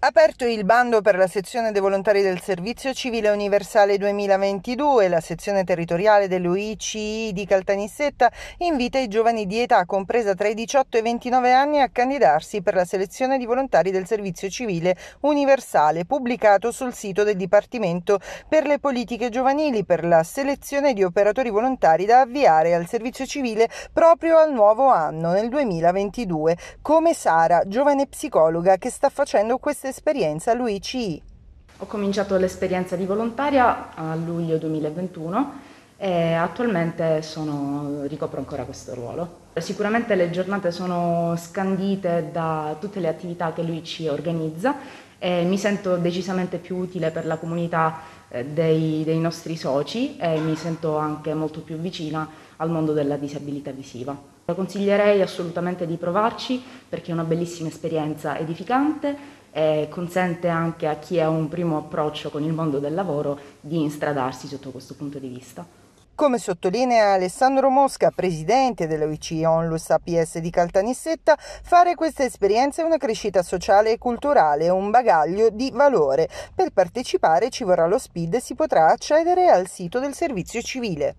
Aperto il bando per la sezione dei volontari del Servizio Civile Universale 2022, la sezione territoriale dell'UICI di Caltanissetta invita i giovani di età compresa tra i 18 e i 29 anni a candidarsi per la selezione di volontari del Servizio Civile Universale, pubblicato sul sito del Dipartimento per le politiche giovanili per la selezione di operatori volontari da avviare al Servizio Civile proprio al nuovo anno, nel 2022, come Sara, giovane psicologa che sta facendo queste questa esperienza lui ci... Ho cominciato l'esperienza di volontaria a luglio 2021 e attualmente sono, ricopro ancora questo ruolo. Sicuramente le giornate sono scandite da tutte le attività che lui ci organizza e eh, mi sento decisamente più utile per la comunità eh, dei, dei, nostri soci e mi sento anche molto più vicina al mondo della disabilità visiva. La consiglierei assolutamente di provarci perché è una bellissima esperienza edificante e consente anche a chi ha un primo approccio con il mondo del lavoro di instradarsi sotto questo punto di vista. Come sottolinea Alessandro Mosca, presidente dell'OIC Onlus APS di Caltanissetta, fare questa esperienza è una crescita sociale e culturale, un bagaglio di valore. Per partecipare ci vorrà lo SPID e si potrà accedere al sito del servizio civile.